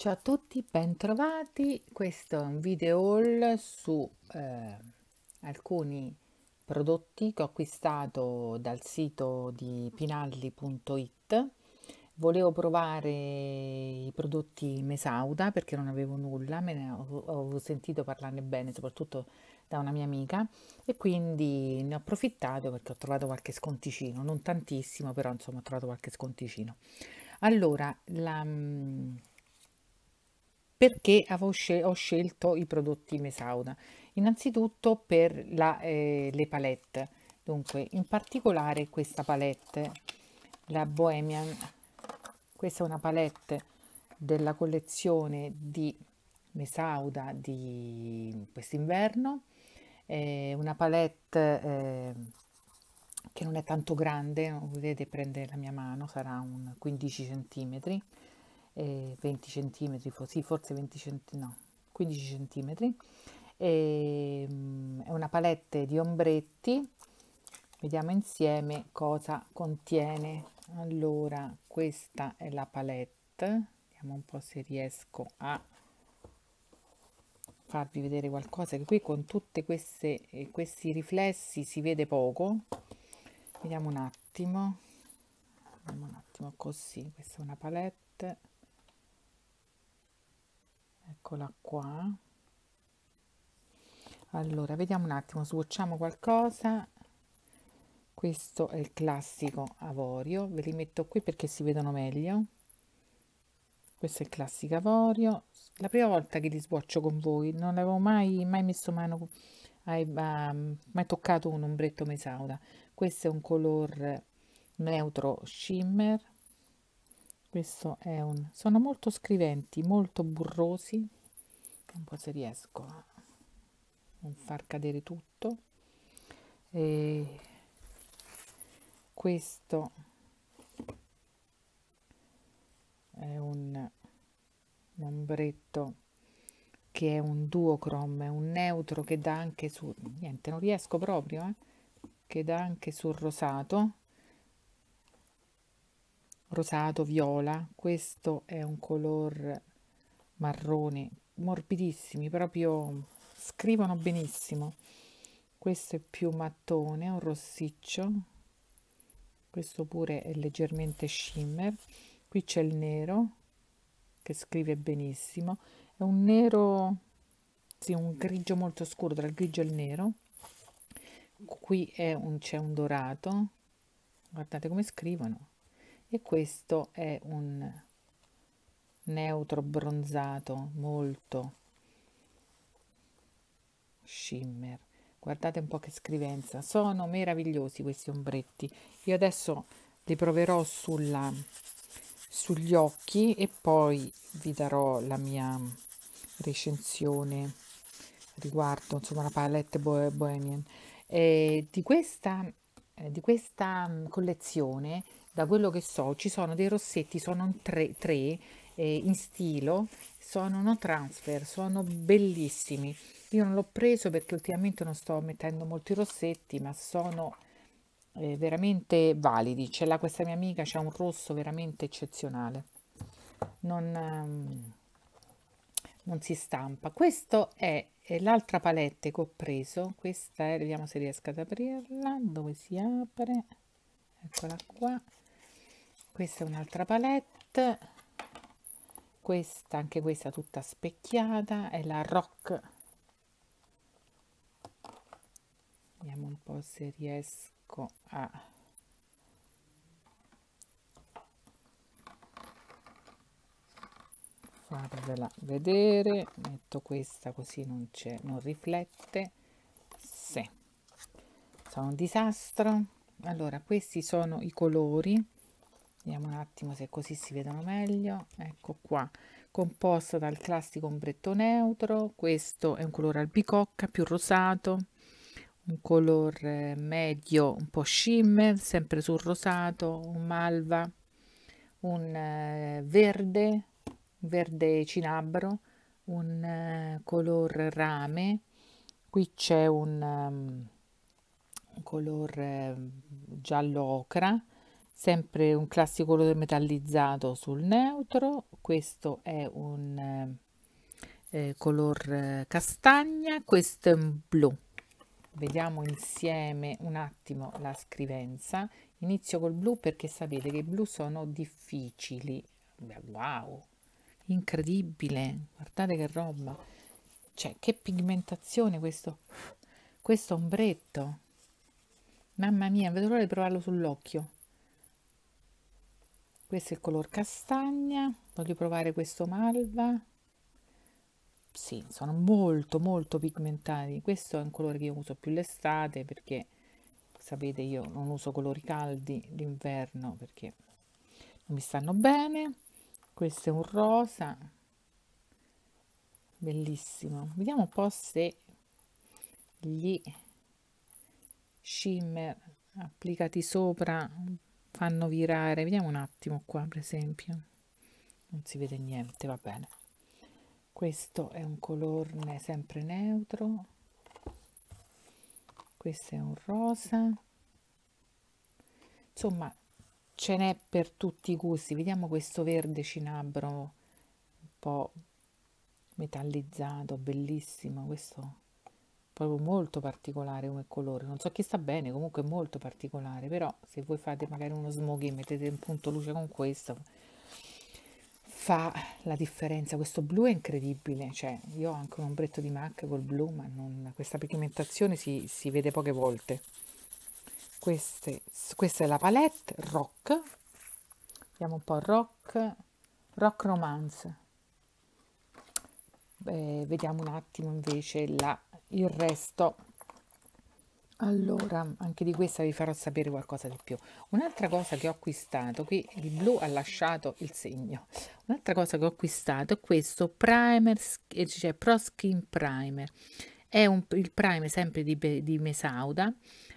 Ciao a tutti, bentrovati. Questo è un video haul su eh, alcuni prodotti che ho acquistato dal sito di pinalli.it. Volevo provare i prodotti Mesauda perché non avevo nulla, me ne avevo sentito parlarne bene, soprattutto da una mia amica e quindi ne ho approfittato perché ho trovato qualche sconticino, non tantissimo, però insomma ho trovato qualche sconticino. Allora, la, mm, perché avevo scel- ho scelto i prodotti Mesauda? Innanzitutto per la, eh, le palette, dunque in particolare questa palette, la Bohemian, questa è una palette della collezione di Mesauda di quest'inverno, è una palette eh, che non è tanto grande, vedete prende la mia mano, sarà un 15 centimetri, eh, 20 centimetri, sì, forse 20 centimetri, no, 15 centimetri. è una palette di ombretti. Vediamo insieme cosa contiene. Allora, questa è la palette. Vediamo un po' se riesco a farvi vedere qualcosa che qui con tutti eh, questi riflessi si vede poco vediamo un attimo vediamo un attimo così questa è una palette eccola qua allora vediamo un attimo sbocciamo qualcosa questo è il classico avorio ve li metto qui perché si vedono meglio questo è il classico avorio la prima volta che li sboccio con voi non avevo mai, mai messo mano ai, a, mai toccato un ombretto mesauda questo è un color neutro shimmer questo è un sono molto scriventi molto burrosi un po' se riesco a non far cadere tutto e questo è un, un ombretto che è un duochrome, un neutro che dà anche su niente non riesco proprio eh? che dà anche sul rosato rosato viola questo è un color marrone morbidissimi proprio scrivono benissimo questo è più mattone un rossiccio questo pure è leggermente shimmer qui c'è il nero che scrive benissimo è un nero sì, un grigio molto scuro tra il grigio e il nero qui c'è un, un dorato guardate come scrivono e questo è un neutro bronzato molto shimmer guardate un po che scrivenza sono meravigliosi questi ombretti io adesso li proverò sulla sugli occhi e poi vi darò la mia recensione riguardo insomma la palette bohemian eh, di questa di mm, questa collezione da quello che so ci sono dei rossetti, sono tre, tre eh, in stilo, sono no transfer, sono bellissimi. Io non l'ho preso perché ultimamente non sto mettendo molti rossetti, ma sono eh, veramente validi. C'è là questa mia amica, c'è un rosso veramente eccezionale. Non, ehm, non si stampa. Questo è l'altra palette che ho preso. Questa è, vediamo se riesco ad aprirla, dove si apre. Eccola qua questa è un'altra palette questa anche questa tutta specchiata è la rock vediamo un po se riesco a farvela vedere metto questa così non c'è non riflette sì sono un disastro allora questi sono i colori vediamo un attimo se così si vedono meglio ecco qua composta dal classico ombretto neutro questo è un colore albicocca più rosato un colore medio un po' shimmer sempre sul rosato un malva un eh, verde verde cinabro un eh, color rame qui c'è un, ehm, un colore mm, giallo ocra sempre un classico colore metallizzato sul neutro questo è un eh, eh color eh, castagna questo è un blu vediamo insieme un attimo la scrivenza inizio col blu perché sapete che i blu sono difficili wow incredibile guardate che roba cioè che pigmentazione questo questo ombretto mamma mia vedo l'ora di provarlo sull'occhio questo è il color castagna voglio provare questo malva sì sono molto molto pigmentati questo è un colore che io uso più l'estate perché sapete io non uso colori caldi l'inverno perché non mi stanno bene questo è un rosa bellissimo vediamo un po se gli shimmer applicati sopra fanno virare vediamo un attimo qua per esempio non si vede niente va bene questo è un colore sempre neutro questo è un rosa insomma ce n'è per tutti i gusti vediamo questo verde cinabro un po' metallizzato bellissimo questo proprio molto particolare come colore non so chi sta bene comunque molto particolare però se voi fate magari uno e mettete un punto luce con questo fa la differenza questo blu è incredibile cioè io ho anche un ombretto di MAC col blu ma non, questa pigmentazione si, si vede poche volte Queste, questa è la palette rock vediamo un po' rock rock romance Beh, vediamo un attimo invece la il resto allora mm. anche di questa vi farò sapere qualcosa di più un'altra cosa che ho acquistato qui il blu ha lasciato il segno un'altra cosa che ho acquistato è questo primer eh, cioè pro skin primer è un, il primer sempre di, di mesauda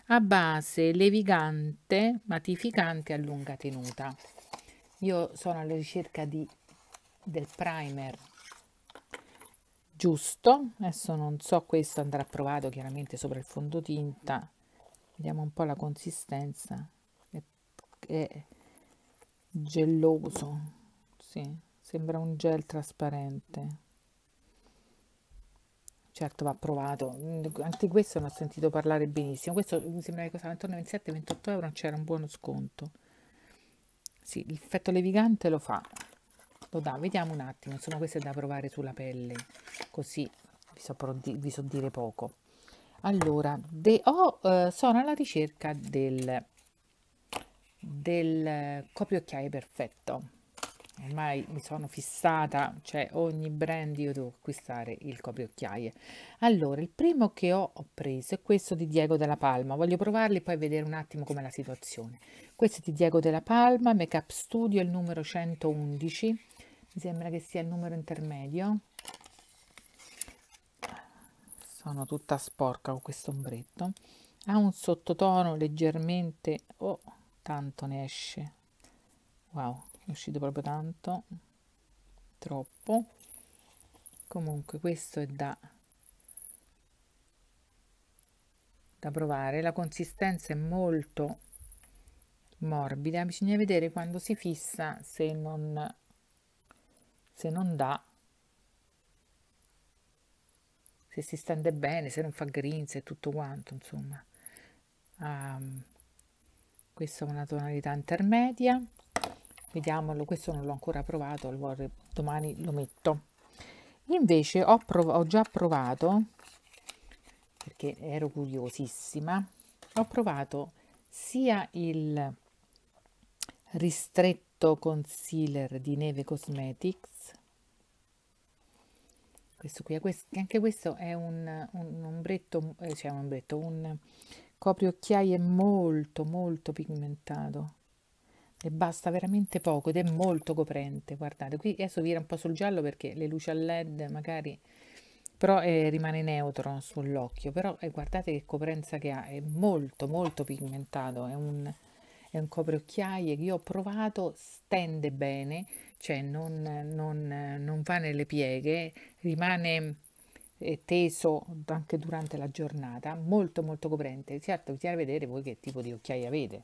a base levigante matificante a lunga tenuta io sono alla ricerca di, del primer giusto adesso non so questo andrà provato chiaramente sopra il fondotinta vediamo un po' la consistenza è, è gelloso sì, sembra un gel trasparente certo va provato anche questo non ho sentito parlare benissimo questo mi sembra che costava intorno ai 27-28 euro c'era un buono sconto sì, l'effetto levigante lo fa lo dà vediamo un attimo insomma questo è da provare sulla pelle così vi so, pronti, vi so dire poco allora de, oh, eh, sono alla ricerca del del copriocchiaie perfetto ormai mi sono fissata cioè ogni brand io devo acquistare il copriocchiaie allora il primo che ho, ho preso è questo di Diego della Palma voglio provarli e poi vedere un attimo com'è la situazione questo è di Diego della Palma Makeup Studio il numero 111 mi sembra che sia il numero intermedio sono tutta sporca con questo ombretto ha un sottotono leggermente oh tanto ne esce wow è uscito proprio tanto troppo comunque questo è da da provare la consistenza è molto morbida bisogna vedere quando si fissa se non se non dà, se si stende bene, se non fa grinze e tutto quanto, insomma. Um, questa è una tonalità intermedia, vediamolo, questo non l'ho ancora provato, vorrei, domani lo metto. Invece ho, ho già provato, perché ero curiosissima, ho provato sia il ristretto questo concealer di Neve Cosmetics questo qui, anche questo è un, un ombretto, eh, cioè un ombretto, un copriocchiaie molto molto pigmentato e basta veramente poco ed è molto coprente, guardate, qui adesso vira un po' sul giallo perché le luci a led magari, però eh, rimane neutro sull'occhio, però eh, guardate che coprenza che ha, è molto molto pigmentato, è un è un copriocchiaie che io ho provato, stende bene, cioè non, non, non va nelle pieghe, rimane eh, teso anche durante la giornata, molto molto coprente. Certo, bisogna vedere voi che tipo di occhiaie avete,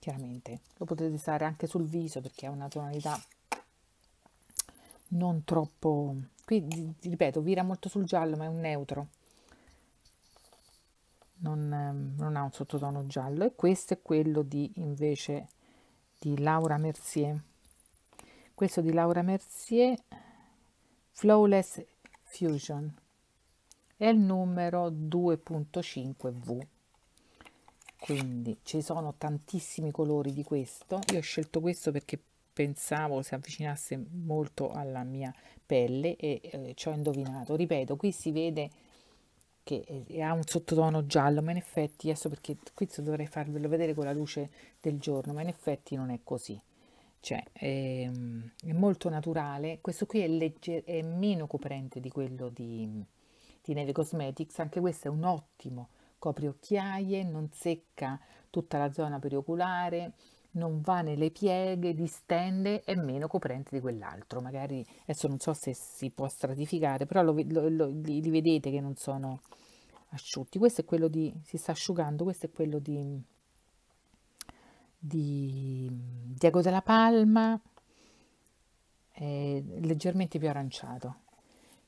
chiaramente. Lo potete stare anche sul viso perché ha una tonalità non troppo... Qui, ripeto, vira molto sul giallo, ma è un neutro non, ehm, non ha un sottotono giallo e questo è quello di invece di Laura Mercier questo di Laura Mercier Flawless Fusion è il numero 2.5V quindi ci sono tantissimi colori di questo io ho scelto questo perché pensavo si avvicinasse molto alla mia pelle e eh, ci ho indovinato ripeto qui si vede che ha un sottotono giallo, ma in effetti, adesso perché qui dovrei farvelo vedere con la luce del giorno, ma in effetti non è così. Cioè, è, ehm, è molto naturale, questo qui è, legger, è meno coprente di quello di, di Neve Cosmetics, anche questo è un ottimo copriocchiaie, non secca tutta la zona perioculare, non va nelle pieghe, distende, è meno coprente di quell'altro. Magari adesso non so se si può stratificare, però lo, lo, lo, li, li, vedete che non sono asciutti. Questo è quello di, si sta asciugando, questo è quello di, di Diego della Palma, eh, leggermente più aranciato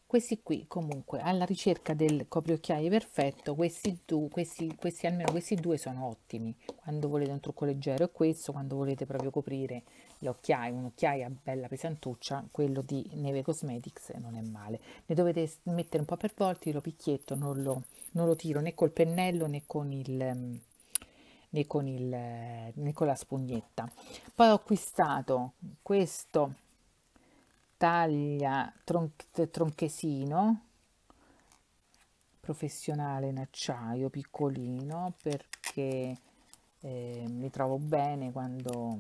questi qui comunque alla ricerca del copriocchiaio perfetto questi due questi, questi almeno questi due sono ottimi quando volete un trucco leggero è questo quando volete proprio coprire le occhiaie un'occhiaia bella pesantuccia quello di neve cosmetics non è male ne dovete mettere un po per volti lo picchietto non lo, non lo tiro né col pennello né con il né con il né con la spugnetta poi ho acquistato questo taglia tronch tronchesino professionale in acciaio piccolino perché eh, mi trovo bene quando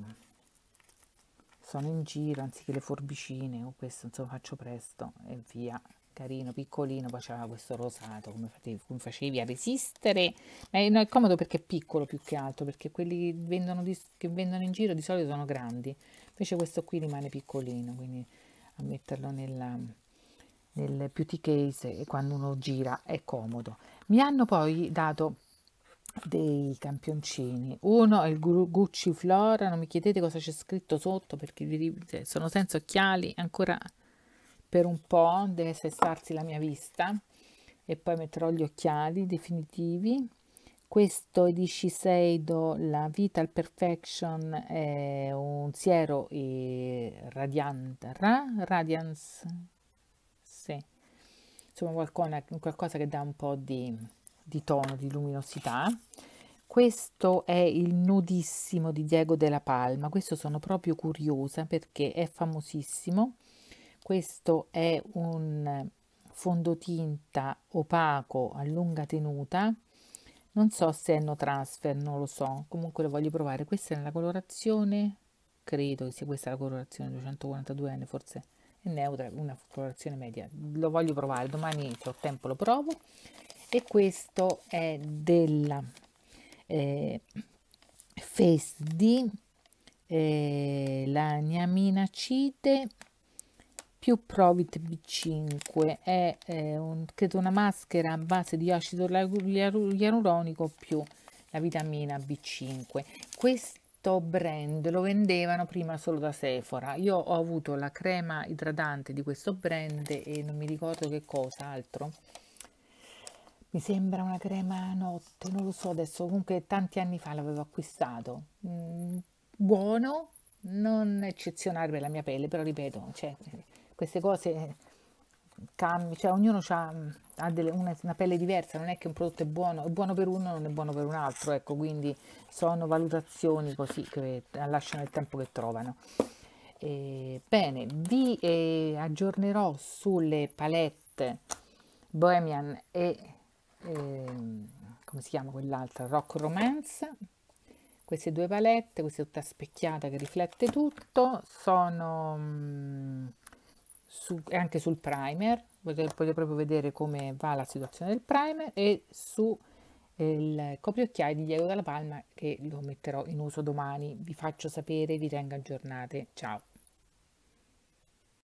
sono in giro anziché le forbicine o questo insomma faccio presto e via carino piccolino poi c'era questo rosato come facevi, come facevi a resistere ma eh, è, no, è comodo perché è piccolo più che altro perché quelli vendono di, che vendono in giro di solito sono grandi invece questo qui rimane piccolino quindi a metterlo nella, nel beauty case e quando uno gira è comodo. Mi hanno poi dato dei campioncini. Uno è il Gucci Flora, non mi chiedete cosa c'è scritto sotto perché cioè, sono senza occhiali ancora per un po', deve sestarsi la mia vista e poi metterò gli occhiali definitivi. Questo di Shiseido, la Vital Perfection, è un siero e radiante, ra? radiance, sì, insomma qualcosa, qualcosa, che dà un po' di, di tono, di luminosità. Questo è il nudissimo di Diego della Palma, questo sono proprio curiosa perché è famosissimo. Questo è un fondotinta opaco a lunga tenuta non so se è no transfer non lo so comunque lo voglio provare questa è la colorazione credo che sia questa la colorazione 242n forse è neutra una colorazione media lo voglio provare domani se ho tempo lo provo e questo è della eh, Face di eh, la niaminacite più Provit B5 è eh, un, credo una maschera a base di acido ialuronico più la vitamina B5 questo brand lo vendevano prima solo da Sephora io ho avuto la crema idratante di questo brand e non mi ricordo che cosa altro mi sembra una crema notte non lo so adesso comunque tanti anni fa l'avevo acquistato mm, buono non eccezionale per la mia pelle però ripeto cioè, queste cose eh, cambi, cioè ognuno ha, mm, ha delle, una, una, pelle diversa, non è che un prodotto è buono, è buono per uno, non è buono per un altro, ecco, quindi sono valutazioni così che eh, lasciano il tempo che trovano. Eh, bene, vi eh, aggiornerò sulle palette Bohemian e eh, come si chiama quell'altra? Rock Romance. Queste due palette, questa è tutta specchiata che riflette tutto, sono mm, su, anche sul primer, potete, potete, proprio vedere come va la situazione del primer e sul eh, copriocchiaio di Diego Dalla Palma che lo metterò in uso domani. Vi faccio sapere, vi tengo aggiornate. Ciao!